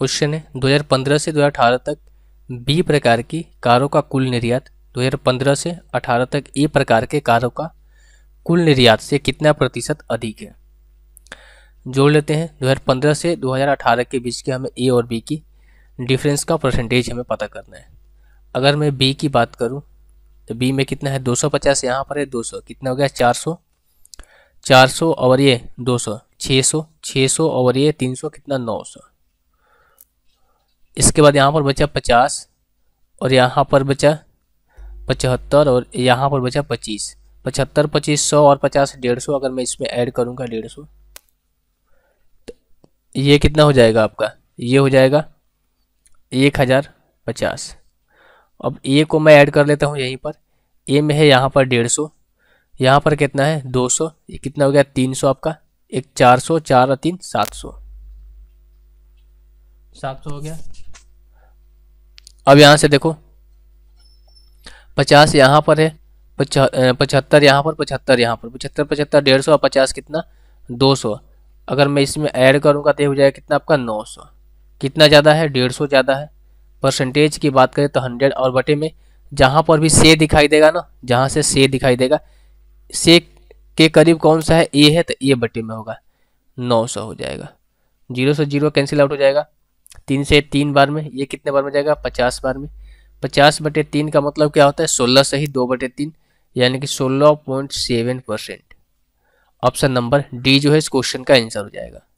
question है 2015 से 2018 तक बी प्रकार की कारों का कुल निर्यात 2015 से 18 तक ए प्रकार के कारों का कुल निर्यात से कितना प्रतिशत अधिक है जोड़ लेते हैं 2015 से 2018 के बीच के हमें ए और बी की डिफरेंस का परसेंटेज हमें पता करना है अगर मैं बी की बात करूं तो बी में कितना है 250 यहाँ पर है 200 कितना हो गया 400 400 और ये 200 600 600 और ये 300 कितना 900 इसके बाद यहाँ पर बचा पचास और यहाँ पर बचा पचहत्तर और यहाँ पर बचा पच्चीस पचहत्तर पच्चीस सौ और पचास डेढ़ सौ अगर मैं इसमें ऐड करूँगा डेढ़ सौ तो ये कितना हो जाएगा आपका ये हो जाएगा एक हज़ार पचास अब ए को मैं ऐड कर लेता हूँ यहीं पर ए में है यहाँ पर डेढ़ सौ यहाँ पर कितना है दो सौ ये कितना हो गया तीन सौ आपका एक चार सौ चार तीन सात सौ सात सौ हो गया अब यहाँ से देखो पचास यहाँ पर है पचहत्तर यहाँ पर पचहत्तर यहाँ पर पचहत्तर पचहत्तर डेढ़ सौ और पचास कितना दो सौ अगर मैं इसमें ऐड करूँगा तो हो जाएगा कितना आपका नौ सौ कितना ज़्यादा है डेढ़ सौ ज़्यादा है परसेंटेज की बात करें तो हंड्रेड और बटे में जहाँ पर भी से दिखाई देगा ना जहाँ से से दिखाई देगा से के करीब कौन सा है ए है तो ए बटे में होगा नौ सौ हो जाएगा जीरो से जीरो कैंसिल आउट हो जाएगा तीन से तीन बार में ये कितने बार में जाएगा पचास बार में पचास बटे तीन का मतलब क्या होता है सोलह से ही दो बटे तीन यानी कि सोलह point seven percent option number D जो है इस क्वेश्चन का आंसर हो जाएगा